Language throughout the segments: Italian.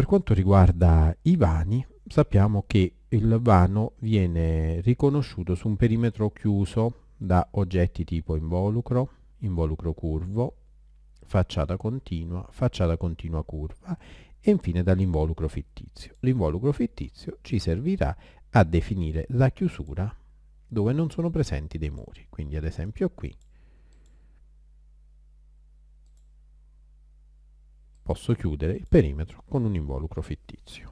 Per quanto riguarda i vani, sappiamo che il vano viene riconosciuto su un perimetro chiuso da oggetti tipo involucro, involucro curvo, facciata continua, facciata continua curva e infine dall'involucro fittizio. L'involucro fittizio ci servirà a definire la chiusura dove non sono presenti dei muri, quindi ad esempio qui posso chiudere il perimetro con un involucro fittizio.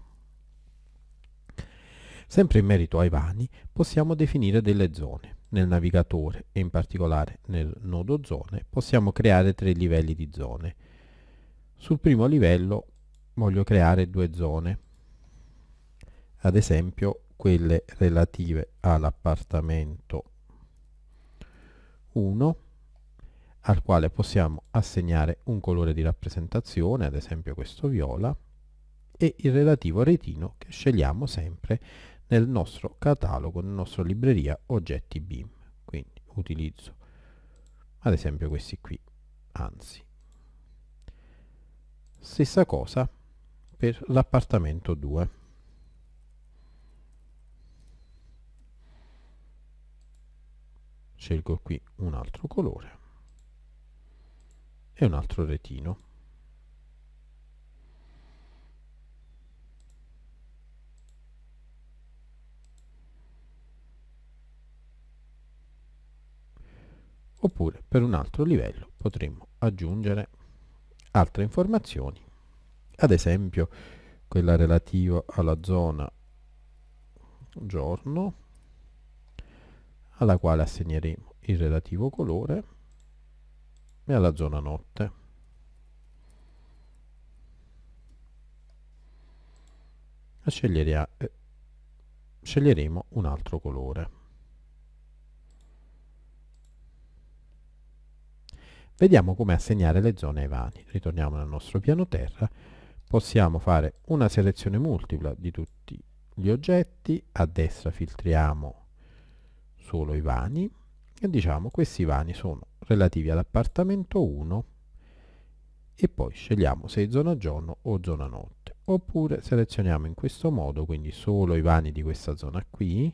Sempre in merito ai vani, possiamo definire delle zone. Nel navigatore e in particolare nel nodo zone possiamo creare tre livelli di zone. Sul primo livello voglio creare due zone, ad esempio quelle relative all'appartamento 1 al quale possiamo assegnare un colore di rappresentazione, ad esempio questo viola, e il relativo retino che scegliamo sempre nel nostro catalogo, nella nostra libreria oggetti BIM. Quindi utilizzo ad esempio questi qui, anzi. Stessa cosa per l'appartamento 2. Scelgo qui un altro colore e un altro retino. Oppure per un altro livello potremmo aggiungere altre informazioni, ad esempio quella relativa alla zona giorno alla quale assegneremo il relativo colore e alla zona notte. E eh, sceglieremo un altro colore. Vediamo come assegnare le zone ai vani. Ritorniamo nel nostro piano terra. Possiamo fare una selezione multipla di tutti gli oggetti. A destra filtriamo solo i vani e diciamo questi vani sono relativi all'appartamento 1 e poi scegliamo se zona giorno o zona notte oppure selezioniamo in questo modo quindi solo i vani di questa zona qui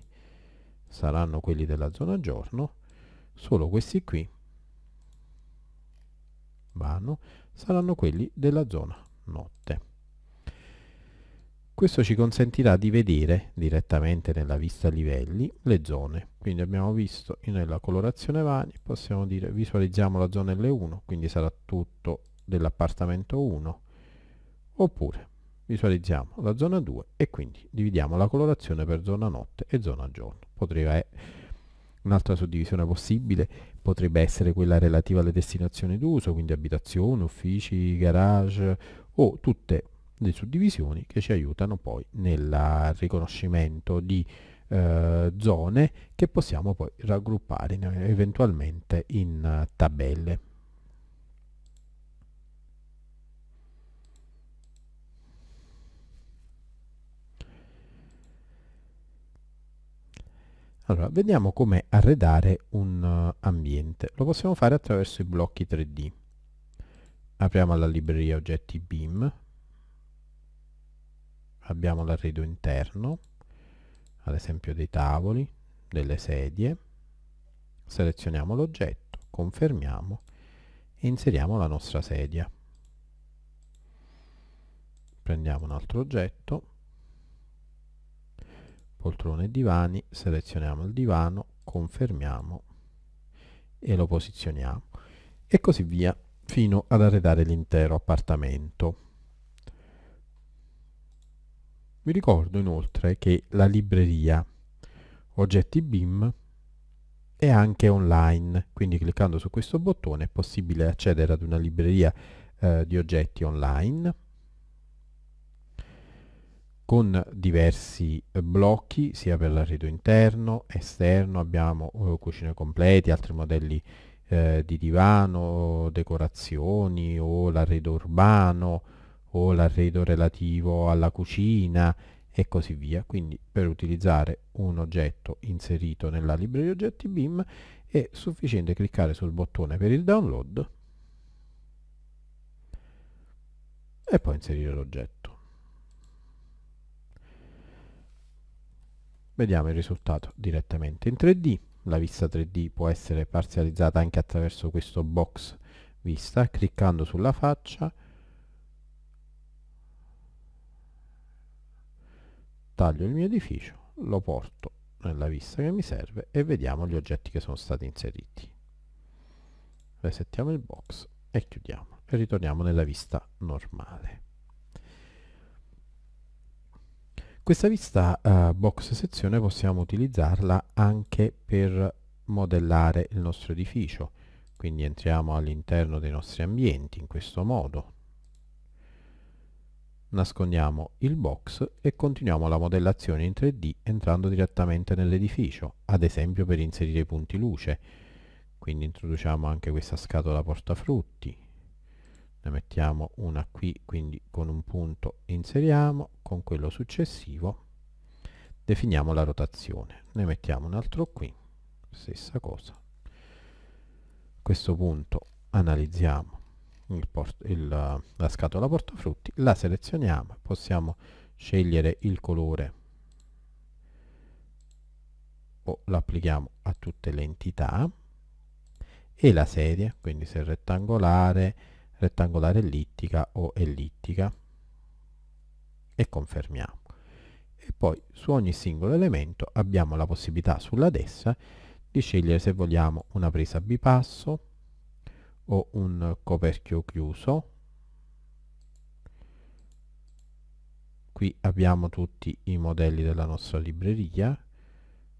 saranno quelli della zona giorno solo questi qui vano saranno quelli della zona notte questo ci consentirà di vedere direttamente nella vista livelli le zone quindi abbiamo visto nella colorazione vani possiamo dire visualizziamo la zona L1 quindi sarà tutto dell'appartamento 1 oppure visualizziamo la zona 2 e quindi dividiamo la colorazione per zona notte e zona giorno potrebbe un'altra suddivisione possibile potrebbe essere quella relativa alle destinazioni d'uso quindi abitazione, uffici, garage o tutte le suddivisioni che ci aiutano poi nel riconoscimento di eh, zone che possiamo poi raggruppare in, eventualmente in uh, tabelle. Allora, vediamo come arredare un uh, ambiente. Lo possiamo fare attraverso i blocchi 3D. Apriamo la libreria oggetti BIM. Abbiamo l'arredo interno ad esempio dei tavoli, delle sedie, selezioniamo l'oggetto, confermiamo e inseriamo la nostra sedia. Prendiamo un altro oggetto, poltrone e divani, selezioniamo il divano, confermiamo e lo posizioniamo e così via fino ad arredare l'intero appartamento. Vi ricordo inoltre che la libreria Oggetti BIM è anche online, quindi cliccando su questo bottone è possibile accedere ad una libreria eh, di oggetti online con diversi eh, blocchi sia per l'arredo interno, esterno, abbiamo eh, cucine complete, altri modelli eh, di divano, decorazioni o l'arredo urbano, o l'arredo relativo alla cucina e così via. Quindi per utilizzare un oggetto inserito nella libreria oggetti BIM è sufficiente cliccare sul bottone per il download e poi inserire l'oggetto. Vediamo il risultato direttamente in 3D. La vista 3D può essere parzializzata anche attraverso questo box vista, cliccando sulla faccia taglio il mio edificio, lo porto nella vista che mi serve e vediamo gli oggetti che sono stati inseriti. Resettiamo il box e chiudiamo e ritorniamo nella vista normale. Questa vista uh, box sezione possiamo utilizzarla anche per modellare il nostro edificio, quindi entriamo all'interno dei nostri ambienti in questo modo, Nascondiamo il box e continuiamo la modellazione in 3D entrando direttamente nell'edificio, ad esempio per inserire i punti luce. Quindi introduciamo anche questa scatola portafrutti, ne mettiamo una qui, quindi con un punto inseriamo, con quello successivo definiamo la rotazione. Ne mettiamo un altro qui, stessa cosa. A questo punto analizziamo il porto, il, la scatola portafrutti, la selezioniamo, possiamo scegliere il colore o lo applichiamo a tutte le entità e la serie, quindi se rettangolare, rettangolare ellittica o ellittica e confermiamo. E poi su ogni singolo elemento abbiamo la possibilità sulla destra di scegliere se vogliamo una presa bipasso, o un coperchio chiuso qui abbiamo tutti i modelli della nostra libreria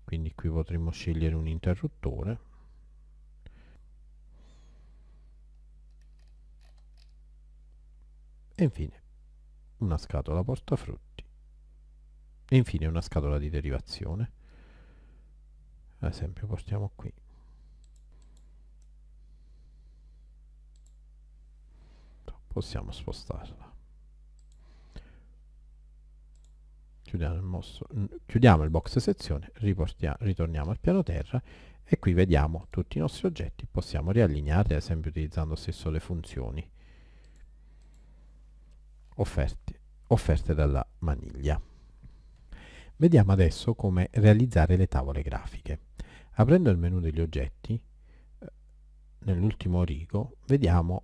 quindi qui potremmo scegliere un interruttore e infine una scatola portafrutti e infine una scatola di derivazione ad esempio portiamo qui possiamo spostarla chiudiamo il, mostro, chiudiamo il box sezione ritorniamo al piano terra e qui vediamo tutti i nostri oggetti possiamo riallinearli ad esempio utilizzando stesso le funzioni offerte, offerte dalla maniglia vediamo adesso come realizzare le tavole grafiche aprendo il menu degli oggetti eh, nell'ultimo rigo vediamo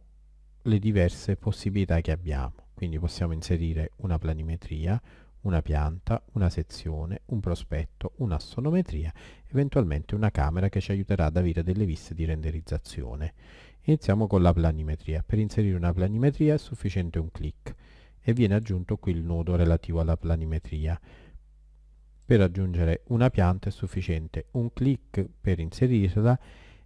le diverse possibilità che abbiamo. Quindi possiamo inserire una planimetria, una pianta, una sezione, un prospetto, un'assonometria, eventualmente una camera che ci aiuterà ad avere delle viste di renderizzazione. Iniziamo con la planimetria. Per inserire una planimetria è sufficiente un clic e viene aggiunto qui il nodo relativo alla planimetria. Per aggiungere una pianta è sufficiente un clic per inserirla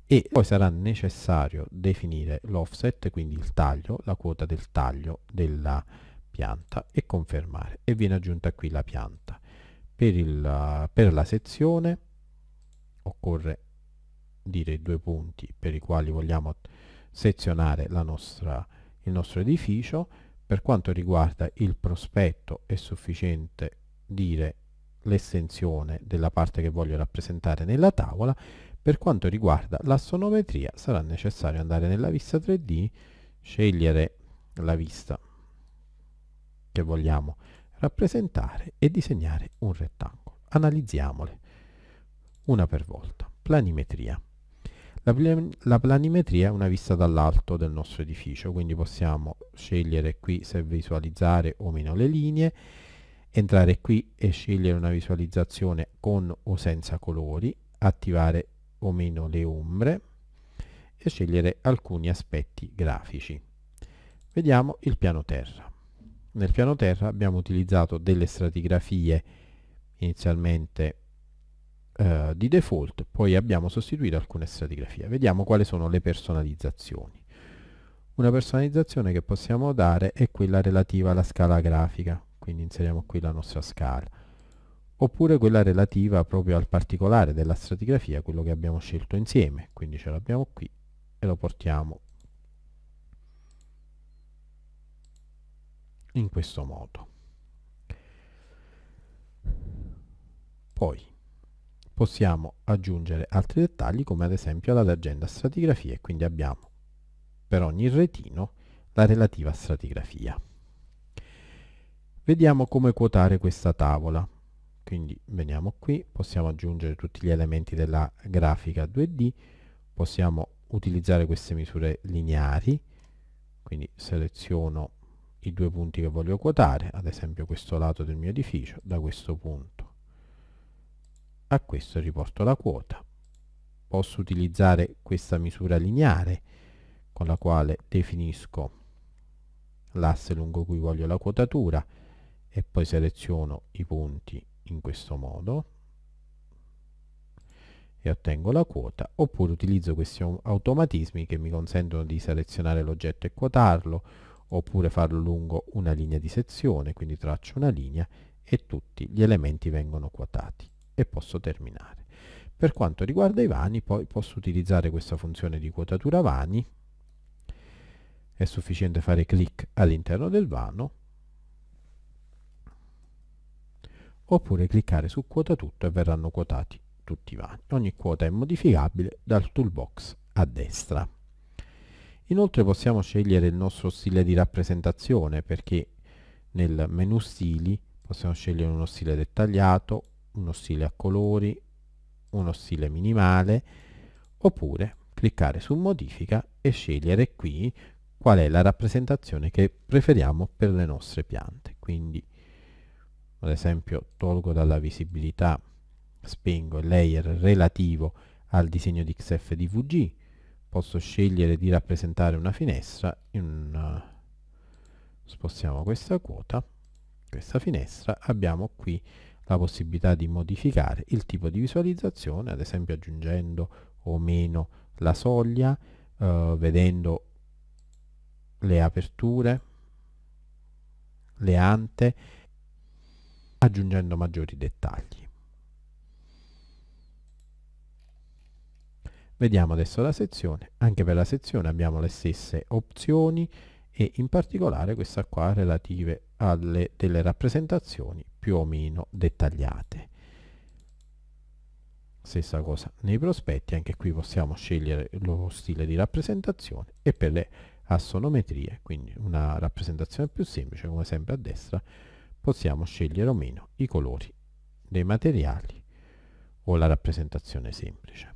e poi sarà necessario definire l'offset, quindi il taglio, la quota del taglio della pianta e confermare e viene aggiunta qui la pianta. Per, il, per la sezione occorre dire i due punti per i quali vogliamo sezionare nostra, il nostro edificio. Per quanto riguarda il prospetto è sufficiente dire l'estensione della parte che voglio rappresentare nella tavola per quanto riguarda l'assonometria sarà necessario andare nella vista 3D, scegliere la vista che vogliamo rappresentare e disegnare un rettangolo. Analizziamole una per volta. Planimetria. La, la planimetria è una vista dall'alto del nostro edificio, quindi possiamo scegliere qui se visualizzare o meno le linee, entrare qui e scegliere una visualizzazione con o senza colori, attivare o meno le ombre e scegliere alcuni aspetti grafici. Vediamo il piano terra. Nel piano terra abbiamo utilizzato delle stratigrafie inizialmente eh, di default, poi abbiamo sostituito alcune stratigrafie. Vediamo quali sono le personalizzazioni. Una personalizzazione che possiamo dare è quella relativa alla scala grafica, quindi inseriamo qui la nostra scala oppure quella relativa proprio al particolare della stratigrafia, quello che abbiamo scelto insieme, quindi ce l'abbiamo qui e lo portiamo in questo modo. Poi possiamo aggiungere altri dettagli come ad esempio la leggenda stratigrafia e quindi abbiamo per ogni retino la relativa stratigrafia. Vediamo come quotare questa tavola quindi veniamo qui possiamo aggiungere tutti gli elementi della grafica 2D possiamo utilizzare queste misure lineari quindi seleziono i due punti che voglio quotare ad esempio questo lato del mio edificio da questo punto a questo riporto la quota posso utilizzare questa misura lineare con la quale definisco l'asse lungo cui voglio la quotatura e poi seleziono i punti in questo modo e ottengo la quota oppure utilizzo questi automatismi che mi consentono di selezionare l'oggetto e quotarlo oppure farlo lungo una linea di sezione quindi traccio una linea e tutti gli elementi vengono quotati e posso terminare per quanto riguarda i vani poi posso utilizzare questa funzione di quotatura vani è sufficiente fare clic all'interno del vano oppure cliccare su quota tutto e verranno quotati tutti i vani. Ogni quota è modificabile dal toolbox a destra. Inoltre possiamo scegliere il nostro stile di rappresentazione perché nel menu stili possiamo scegliere uno stile dettagliato, uno stile a colori, uno stile minimale oppure cliccare su modifica e scegliere qui qual è la rappresentazione che preferiamo per le nostre piante. Quindi ad esempio tolgo dalla visibilità spengo il layer relativo al disegno di XFDVG posso scegliere di rappresentare una finestra una... spostiamo questa quota questa finestra abbiamo qui la possibilità di modificare il tipo di visualizzazione ad esempio aggiungendo o meno la soglia eh, vedendo le aperture le ante aggiungendo maggiori dettagli. Vediamo adesso la sezione, anche per la sezione abbiamo le stesse opzioni e in particolare questa qua relative alle delle rappresentazioni più o meno dettagliate. Stessa cosa nei prospetti, anche qui possiamo scegliere lo stile di rappresentazione e per le assonometrie, quindi una rappresentazione più semplice come sempre a destra, possiamo scegliere o meno i colori dei materiali o la rappresentazione semplice.